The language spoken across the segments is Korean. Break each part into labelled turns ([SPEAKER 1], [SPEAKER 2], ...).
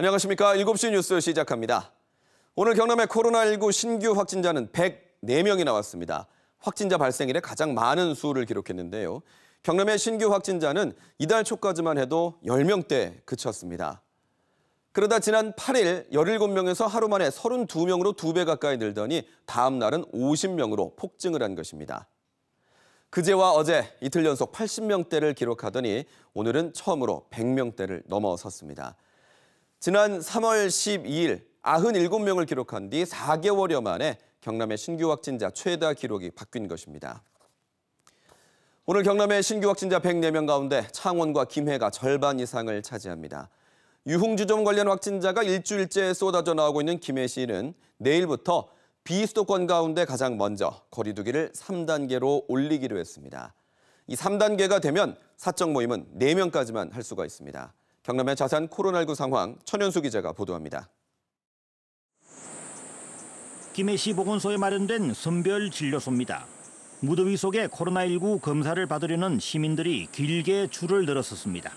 [SPEAKER 1] 안녕하십니까. 7시 뉴스 시작합니다. 오늘 경남의 코로나19 신규 확진자는 104명이 나왔습니다. 확진자 발생 일에 가장 많은 수를 기록했는데요. 경남의 신규 확진자는 이달 초까지만 해도 10명대에 그쳤습니다. 그러다 지난 8일 17명에서 하루 만에 32명으로 2배 가까이 늘더니 다음 날은 50명으로 폭증을 한 것입니다. 그제와 어제 이틀 연속 80명대를 기록하더니 오늘은 처음으로 100명대를 넘어섰습니다. 지난 3월 12일 97명을 기록한 뒤 4개월여 만에 경남의 신규 확진자 최다 기록이 바뀐 것입니다. 오늘 경남의 신규 확진자 104명 가운데 창원과 김해가 절반 이상을 차지합니다. 유흥주점 관련 확진자가 일주일째 쏟아져 나오고 있는 김해시는 내일부터 비수도권 가운데 가장 먼저 거리두기를 3단계로 올리기로 했습니다. 이 3단계가 되면 사적 모임은 4명까지만 할 수가 있습니다. 경남의 자산 코로나19 상황 천연수 기자가 보도합니다.
[SPEAKER 2] 김해시 보건소에 마련된 선별 진료소입니다. 무더위 속에 코로나19 검사를 받으려는 시민들이 길게 줄을 늘었었습니다.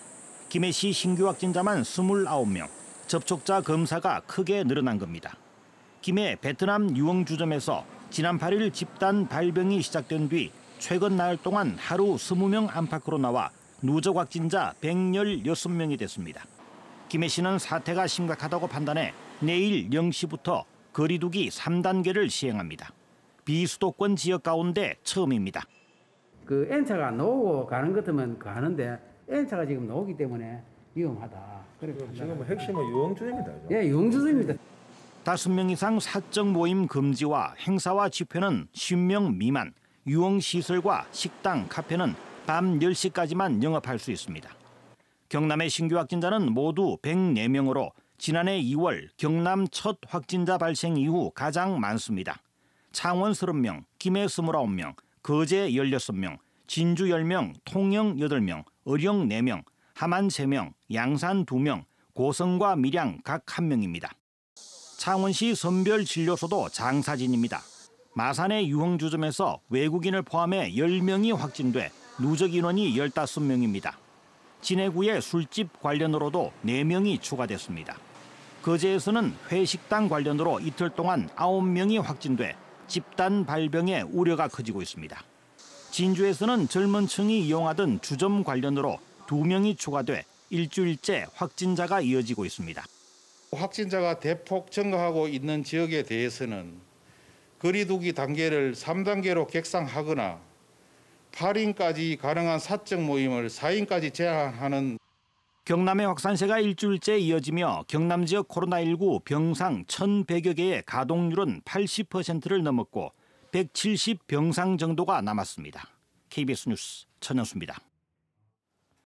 [SPEAKER 2] 김해시 신규 확진자만 29명, 접촉자 검사가 크게 늘어난 겁니다. 김해 베트남 유흥주점에서 지난 8일 집단 발병이 시작된 뒤 최근 나흘 동안 하루 20명 안팎으로 나와 누적 확진자 116명이 됐습니다. 김해 시는 사태가 심각하다고 판단해 내일 0시부터 거리두기 3단계를 시행합니다. 비수도권 지역 가운데 처음입니다. 그 N차가 나오고 가는 것들면 가는데 N차가 지금 나오기 때문에 위험하다. 지금 뭐 핵심은 유흥주입니다. 예, 유흥주입니다. 다섯 명 이상 사적 모임 금지와 행사와 집회는 10명 미만, 유흥시설과 식당, 카페는 밤 10시까지만 영업할 수 있습니다. 경남의 신규 확진자는 모두 104명으로 지난해 2월 경남 첫 확진자 발생 이후 가장 많습니다. 창원 30명, 김해 29명, 거제 16명, 진주 10명, 통영 8명, 의령 4명, 함안 3명, 양산 2명, 고성과 밀양 각 1명입니다. 창원시 선별진료소도 장사진입니다. 마산의 유흥주점에서 외국인을 포함해 10명이 확진돼 누적 인원이 15명입니다. 진해구의 술집 관련으로도 4명이 추가됐습니다. 거제에서는 회식당 관련으로 이틀 동안 9명이 확진돼 집단 발병의 우려가 커지고 있습니다. 진주에서는 젊은 층이 이용하던 주점 관련으로 2명이 추가돼 일주일째 확진자가 이어지고 있습니다. 확진자가 대폭 증가하고 있는 지역에 대해서는 거리두기 단계를 3단계로 객상하거나 8인까지 가능한 사적 모임을 4인까지 제한하는 경남의 확산세가 일주일째 이어지며 경남 지역 코로나19 병상 1,100여 개의 가동률은 80%를 넘었고 170 병상 정도가 남았습니다. KBS 뉴스 천영수입니다.